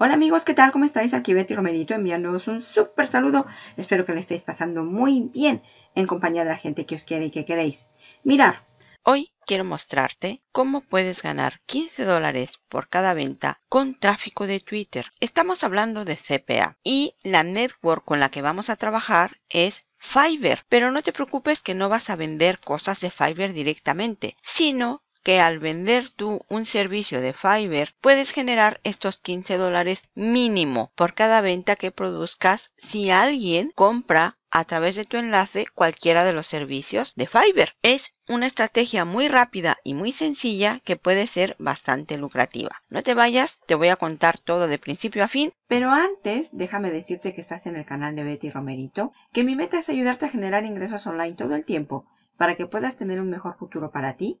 Hola amigos, ¿qué tal? ¿Cómo estáis? Aquí Betty Romerito enviándoos un súper saludo. Espero que le estéis pasando muy bien en compañía de la gente que os quiere y que queréis. Mirar. Hoy quiero mostrarte cómo puedes ganar 15 dólares por cada venta con tráfico de Twitter. Estamos hablando de CPA y la network con la que vamos a trabajar es Fiverr, pero no te preocupes que no vas a vender cosas de Fiverr directamente, sino que al vender tú un servicio de Fiverr puedes generar estos 15 dólares mínimo por cada venta que produzcas si alguien compra a través de tu enlace cualquiera de los servicios de Fiverr. Es una estrategia muy rápida y muy sencilla que puede ser bastante lucrativa. No te vayas, te voy a contar todo de principio a fin, pero antes déjame decirte que estás en el canal de Betty Romerito, que mi meta es ayudarte a generar ingresos online todo el tiempo para que puedas tener un mejor futuro para ti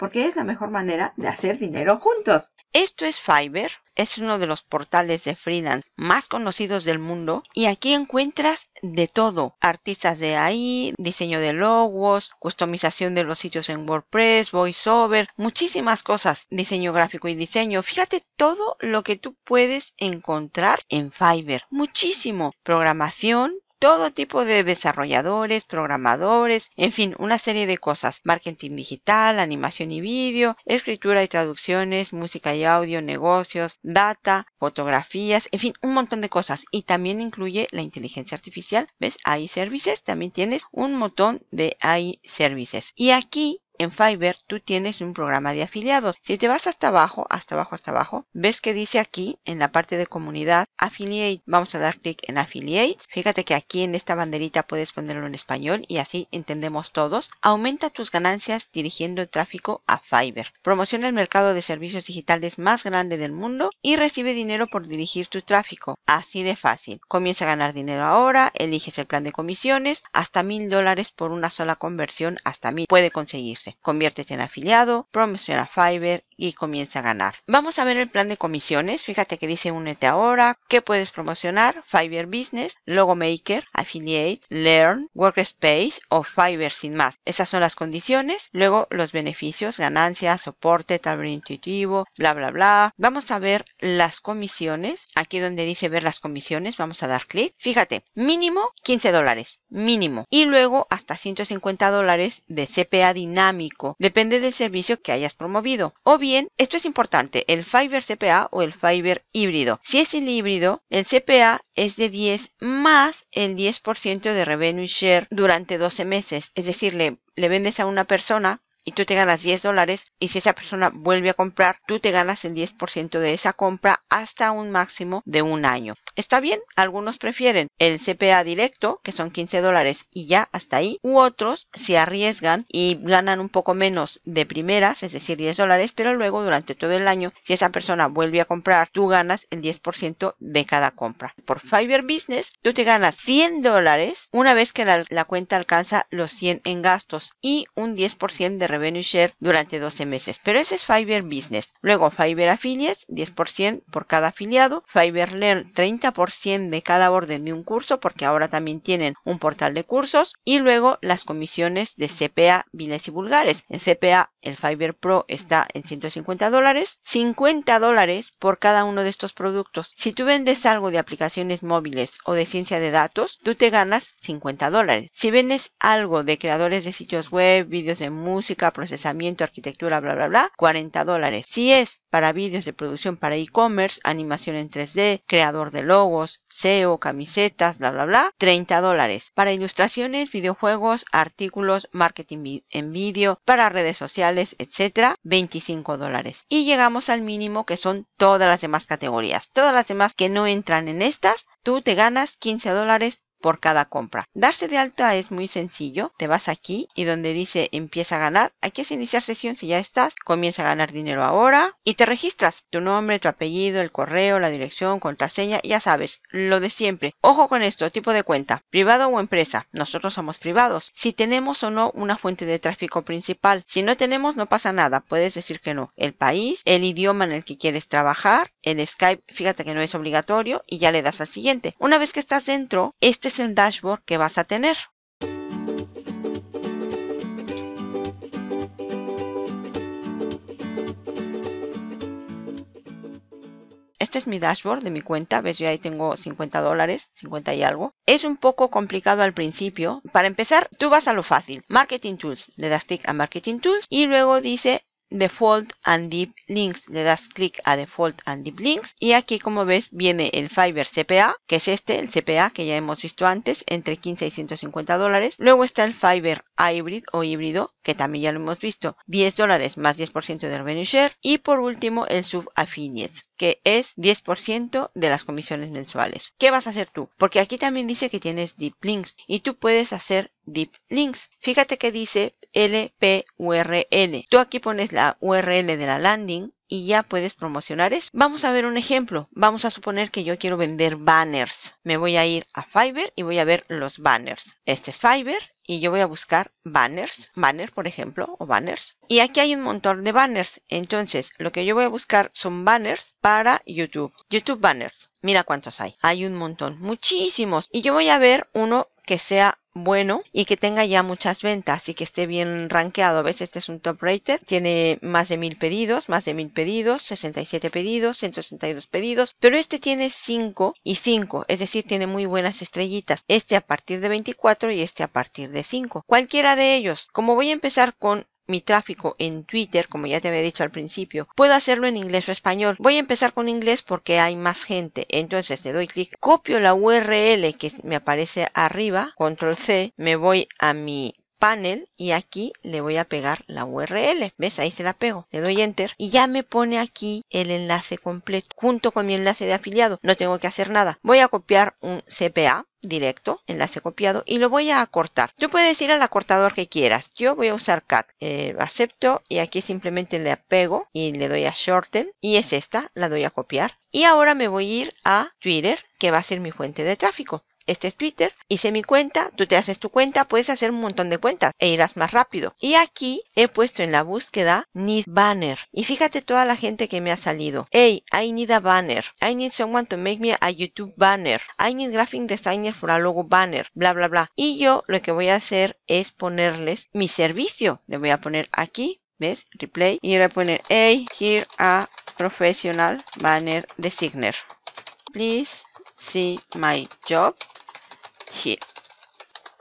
porque es la mejor manera de hacer dinero juntos. Esto es Fiverr, es uno de los portales de freelance más conocidos del mundo y aquí encuentras de todo, artistas de ahí, diseño de logos, customización de los sitios en WordPress, voiceover, muchísimas cosas, diseño gráfico y diseño, fíjate todo lo que tú puedes encontrar en Fiverr, muchísimo, programación, todo tipo de desarrolladores, programadores, en fin, una serie de cosas. Marketing digital, animación y vídeo, escritura y traducciones, música y audio, negocios, data, fotografías, en fin, un montón de cosas. Y también incluye la inteligencia artificial. ¿Ves? AI Services. También tienes un montón de AI Services. Y aquí en Fiverr tú tienes un programa de afiliados. Si te vas hasta abajo, hasta abajo, hasta abajo, ves que dice aquí en la parte de comunidad affiliate. Vamos a dar clic en affiliate. Fíjate que aquí en esta banderita puedes ponerlo en español y así entendemos todos. Aumenta tus ganancias dirigiendo el tráfico a Fiverr. Promociona el mercado de servicios digitales más grande del mundo y recibe dinero por dirigir tu tráfico. Así de fácil. Comienza a ganar dinero ahora, eliges el plan de comisiones, hasta mil dólares por una sola conversión, hasta mil puede conseguirse. Conviértete en afiliado, promociona Fiverr y comienza a ganar. Vamos a ver el plan de comisiones. Fíjate que dice únete ahora, qué puedes promocionar, Fiverr Business, Logo Maker, Affiliate, Learn, Workspace o Fiverr sin más. Esas son las condiciones. Luego los beneficios, ganancias, soporte, tablero intuitivo, bla, bla, bla. Vamos a ver las comisiones. Aquí donde dice ver las comisiones, vamos a dar clic. Fíjate, mínimo 15 dólares, mínimo. Y luego hasta 150 dólares de CPA dinámico depende del servicio que hayas promovido. O bien, esto es importante, el fiber CPA o el fiber híbrido. Si es el híbrido, el CPA es de 10 más el 10% de revenue share durante 12 meses. Es decir, le, le vendes a una persona y tú te ganas 10 dólares y si esa persona vuelve a comprar, tú te ganas el 10% de esa compra hasta un máximo de un año. Está bien, algunos prefieren el CPA directo, que son 15 dólares y ya hasta ahí, u otros se arriesgan y ganan un poco menos de primeras, es decir, 10 dólares, pero luego durante todo el año, si esa persona vuelve a comprar, tú ganas el 10% de cada compra. Por Fiverr Business, tú te ganas 100 dólares una vez que la, cuenta alcanza los 100 en gastos y un 10% de revenue share durante 12 meses. Pero ese es Fiverr Business. Luego Fiverr Affiliates, 10% por cada afiliado. Fiverr Learn, 30% de cada orden de un curso, porque ahora también tienen un portal de cursos. Y luego las comisiones de CPA, viles y vulgares. En CPA, el Fiverr Pro está en 150 dólares. 50 dólares por cada uno de estos productos. Si tú vendes algo de aplicaciones móviles o de ciencia de datos, tú te ganas 50 dólares. Si vendes algo de creadores de sitios web, vídeos de música, procesamiento, arquitectura, bla, bla, bla, 40 dólares. Si es para vídeos de producción para e-commerce, animación en 3D, creador de logos, SEO, camisetas, bla, bla, bla, 30 dólares. Para ilustraciones, videojuegos, artículos, marketing en vídeo, para redes sociales, etcétera, 25 dólares. Y llegamos al mínimo que son todas las demás categorías. Todas las demás que no entran en estas, tú te ganas 15 dólares por cada compra. Darse de alta es muy sencillo. Te vas aquí y donde dice empieza a ganar, aquí es iniciar sesión si ya estás. Comienza a ganar dinero ahora y te registras. Tu nombre, tu apellido, el correo, la dirección, contraseña, ya sabes, lo de siempre. Ojo con esto, tipo de cuenta, privado o empresa. Nosotros somos privados. Si tenemos o no una fuente de tráfico principal, si no tenemos no pasa nada, puedes decir que no. El país, el idioma en el que quieres trabajar, el Skype, fíjate que no es obligatorio y ya le das al siguiente. Una vez que estás dentro, este es el dashboard que vas a tener. Este es mi dashboard de mi cuenta, ves, yo ahí tengo 50 dólares, 50 y algo. Es un poco complicado al principio. Para empezar, tú vas a lo fácil, Marketing Tools, le das clic a Marketing Tools y luego dice Default and Deep Links. Le das clic a Default and Deep Links. Y aquí, como ves, viene el Fiber CPA, que es este, el CPA que ya hemos visto antes, entre 15 y 150 dólares. Luego está el Fiber Hybrid o híbrido, que también ya lo hemos visto, 10 dólares más 10% de revenue share. Y por último, el Sub que es 10% de las comisiones mensuales. ¿Qué vas a hacer tú? Porque aquí también dice que tienes Deep Links y tú puedes hacer Deep Links. Fíjate que dice LPURL. Tú aquí pones la URL de la landing y ya puedes promocionar eso. Vamos a ver un ejemplo. Vamos a suponer que yo quiero vender banners. Me voy a ir a Fiverr y voy a ver los banners. Este es Fiverr y yo voy a buscar banners, banner por ejemplo, o banners. Y aquí hay un montón de banners. Entonces, lo que yo voy a buscar son banners para YouTube. YouTube banners. Mira cuántos hay. Hay un montón, muchísimos. Y yo voy a ver uno que sea bueno y que tenga ya muchas ventas y que esté bien rankeado. ¿Ves? Este es un top rated. Tiene más de mil pedidos, más de mil pedidos, 67 pedidos, 162 pedidos. Pero este tiene 5 y 5. Es decir, tiene muy buenas estrellitas. Este a partir de 24 y este a partir de 5. Cualquiera de ellos. Como voy a empezar con mi tráfico en Twitter, como ya te había dicho al principio, puedo hacerlo en inglés o español. Voy a empezar con inglés porque hay más gente. Entonces le doy clic, copio la URL que me aparece arriba, control C, me voy a mi panel y aquí le voy a pegar la URL. ¿Ves? Ahí se la pego. Le doy enter y ya me pone aquí el enlace completo junto con mi enlace de afiliado. No tengo que hacer nada. Voy a copiar un CPA directo, enlace copiado, y lo voy a acortar. Tú puedes ir al acortador que quieras. Yo voy a usar cat. Eh, acepto y aquí simplemente le apego y le doy a shorten. Y es esta, la doy a copiar. Y ahora me voy a ir a Twitter, que va a ser mi fuente de tráfico. Este es Twitter, hice mi cuenta, tú te haces tu cuenta, puedes hacer un montón de cuentas e irás más rápido. Y aquí he puesto en la búsqueda Need Banner. Y fíjate toda la gente que me ha salido. Hey, I need a banner. I need someone to make me a YouTube banner. I need graphic designer for a logo banner. Bla, bla, bla. Y yo lo que voy a hacer es ponerles mi servicio. Le voy a poner aquí, ¿ves? Replay. Y le voy a poner, hey, here a professional banner designer. Please see my job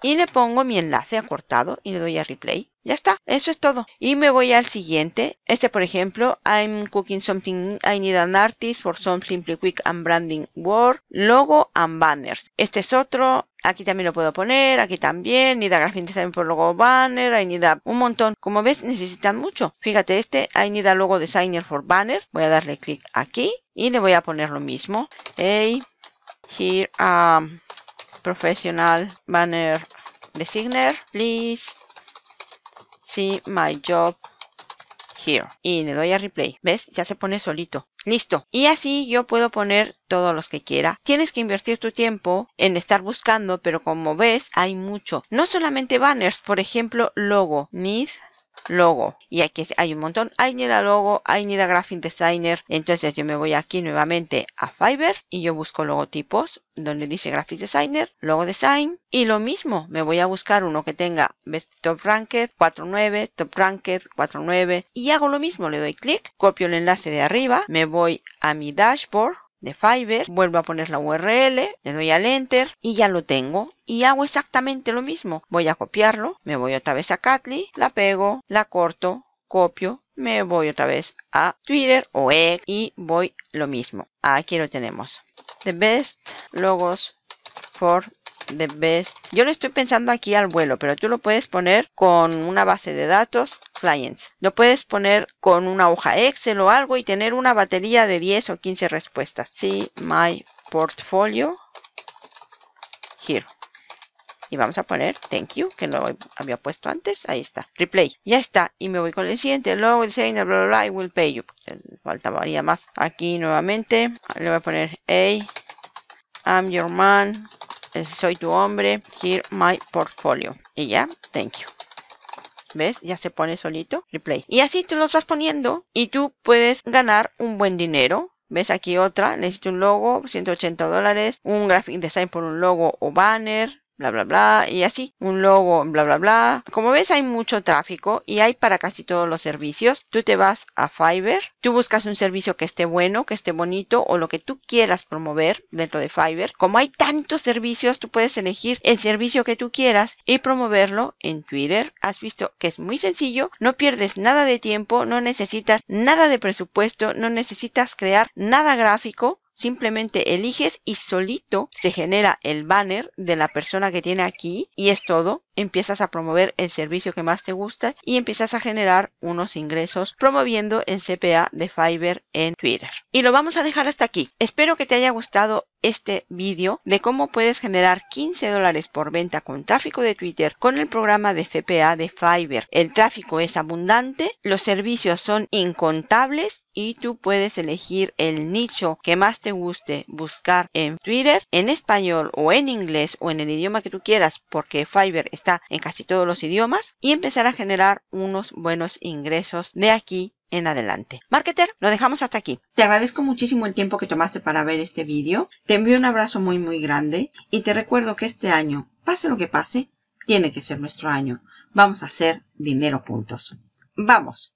y le pongo mi enlace acortado y le doy a replay. Ya está, eso es todo. Y me voy al siguiente. Este, por ejemplo, I'm cooking something, I need an artist for some simple quick and branding work, logo and banners. Este es otro, Aquí también lo puedo poner, aquí también, need a Graphic Design for logo banner, I need a un montón. Como ves, necesitan mucho. Fíjate este, I need a logo designer for banner. Voy a darle clic aquí y le voy a poner lo mismo. Hey, here, um, professional banner designer. Please see my job here. Y le doy a replay. ¿Ves? Ya se pone solito. Listo. Y así yo puedo poner todos los que quiera. Tienes que invertir tu tiempo en estar buscando, pero como ves, hay mucho. No solamente banners, por ejemplo, logo, need logo. Y aquí hay un montón. Hay ni la logo, hay ni la graphic designer. Entonces yo me voy aquí nuevamente a Fiverr y yo busco logotipos donde dice graphic designer, logo design. Y lo mismo, me voy a buscar uno que tenga top ranked 4.9, top ranked 4.9 y hago lo mismo. Le doy clic, copio el enlace de arriba, me voy a mi dashboard de Fiverr, vuelvo a poner la URL, le doy al Enter y ya lo tengo. Y hago exactamente lo mismo. Voy a copiarlo, me voy otra vez a Catly, la pego, la corto, copio, me voy otra vez a Twitter o X y voy lo mismo. Aquí lo tenemos. The best logos for de best. Yo lo estoy pensando aquí al vuelo, pero tú lo puedes poner con una base de datos, clients. Lo puedes poner con una hoja Excel o algo y tener una batería de 10 o 15 respuestas. See my portfolio here. Y vamos a poner thank you, que lo había puesto antes. Ahí está. Replay. Ya está. Y me voy con el siguiente. Luego saying, bla, I will pay you. Faltaría más. Aquí nuevamente. Le voy a poner, hey, I'm your man soy tu hombre, here my portfolio. Y ya, thank you. ¿Ves? Ya se pone solito. Replay. Y así tú lo estás poniendo y tú puedes ganar un buen dinero. ¿Ves aquí otra? Necesito un logo, 180 dólares. Un graphic design por un logo o banner bla, bla, bla, y así, un logo, bla, bla, bla. Como ves, hay mucho tráfico y hay para casi todos los servicios. Tú te vas a Fiverr, tú buscas un servicio que esté bueno, que esté bonito o lo que tú quieras promover dentro de Fiverr. Como hay tantos servicios, tú puedes elegir el servicio que tú quieras y promoverlo en Twitter. Has visto que es muy sencillo, no pierdes nada de tiempo, no necesitas nada de presupuesto, no necesitas crear nada gráfico Simplemente eliges y solito se genera el banner de la persona que tiene aquí y es todo empiezas a promover el servicio que más te gusta y empiezas a generar unos ingresos promoviendo el CPA de Fiverr en Twitter. Y lo vamos a dejar hasta aquí. Espero que te haya gustado este vídeo de cómo puedes generar 15 dólares por venta con tráfico de Twitter con el programa de CPA de Fiverr. El tráfico es abundante, los servicios son incontables y tú puedes elegir el nicho que más te guste buscar en Twitter en español o en inglés o en el idioma que tú quieras porque Fiverr está en casi todos los idiomas y empezar a generar unos buenos ingresos de aquí en adelante. Marketer, lo dejamos hasta aquí. Te agradezco muchísimo el tiempo que tomaste para ver este vídeo. Te envío un abrazo muy muy grande y te recuerdo que este año, pase lo que pase, tiene que ser nuestro año. Vamos a hacer dinero juntos. Vamos.